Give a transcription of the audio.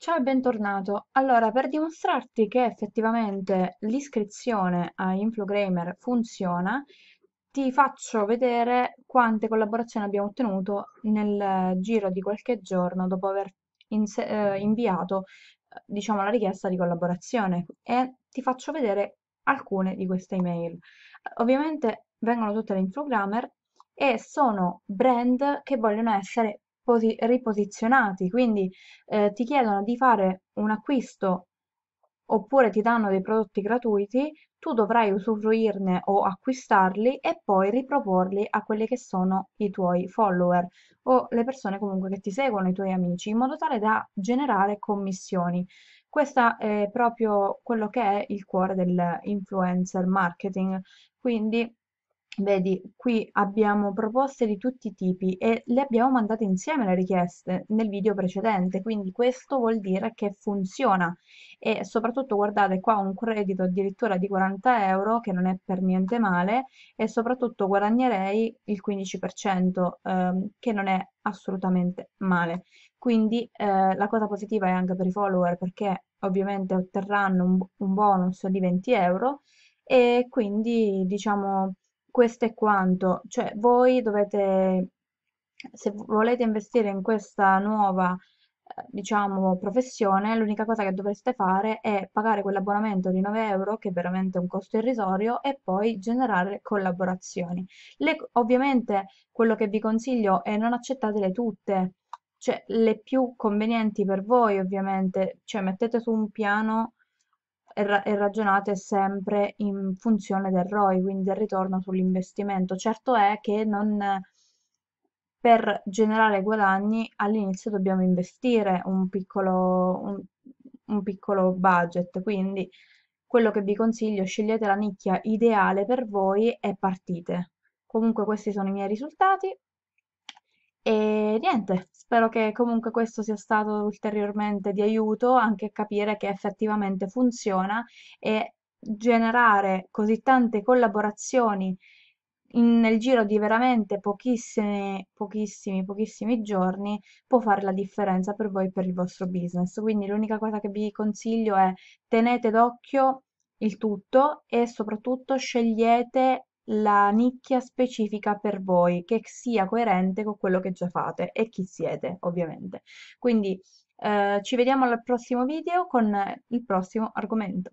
Ciao e bentornato. Allora, per dimostrarti che effettivamente l'iscrizione a InfluGramer funziona, ti faccio vedere quante collaborazioni abbiamo ottenuto nel eh, giro di qualche giorno dopo aver eh, inviato, eh, diciamo, la richiesta di collaborazione e ti faccio vedere alcune di queste email. Ovviamente vengono tutte da InfluGramer e sono brand che vogliono essere posi- riposizionati, quindi eh, ti chiedono di fare un acquisto oppure ti danno dei prodotti gratuiti, tu dovrai usufruirne o acquistarli e poi riproporli a quelli che sono i tuoi follower o le persone comunque che ti seguono, i tuoi amici, in modo tale da generare commissioni. Questo è proprio quello che è il cuore dell'influencer marketing, quindi Vedi, qui abbiamo proposte di tutti i tipi e le abbiamo mandate insieme le richieste nel video precedente, quindi questo vuol dire che funziona e soprattutto guardate qua un credito addirittura di 40 euro che non è per niente male e soprattutto guadagnerei il 15% ehm, che non è assolutamente male. Quindi eh, la cosa positiva è anche per i follower perché ovviamente otterranno un, un bonus di 20 euro e quindi diciamo questo è quanto, cioè voi dovete, se volete investire in questa nuova eh, diciamo professione l'unica cosa che dovreste fare è pagare quell'abbonamento di 9 euro che è veramente un costo irrisorio e poi generare collaborazioni le, ovviamente quello che vi consiglio è non accettatele tutte cioè le più convenienti per voi ovviamente cioè mettete su un piano e, ragionate sempre in funzione del ROI, quindi del ritorno sull'investimento. Certo è che non, per generare guadagni all'inizio dobbiamo investire un piccolo, un, un piccolo budget, quindi quello che vi consiglio, scegliete la nicchia ideale per voi e partite. Comunque questi sono i miei risultati, e niente, spero che comunque questo sia stato ulteriormente di aiuto anche a capire che effettivamente funziona e generare così tante collaborazioni in, nel giro di veramente pochissimi, pochissimi, pochissimi giorni può fare la differenza per voi e per il vostro business. Quindi l'unica cosa che vi consiglio è tenete d'occhio il tutto e soprattutto scegliete la nicchia specifica per voi, che sia coerente con quello che già fate e chi siete, ovviamente. Quindi eh, ci vediamo al prossimo video con il prossimo argomento.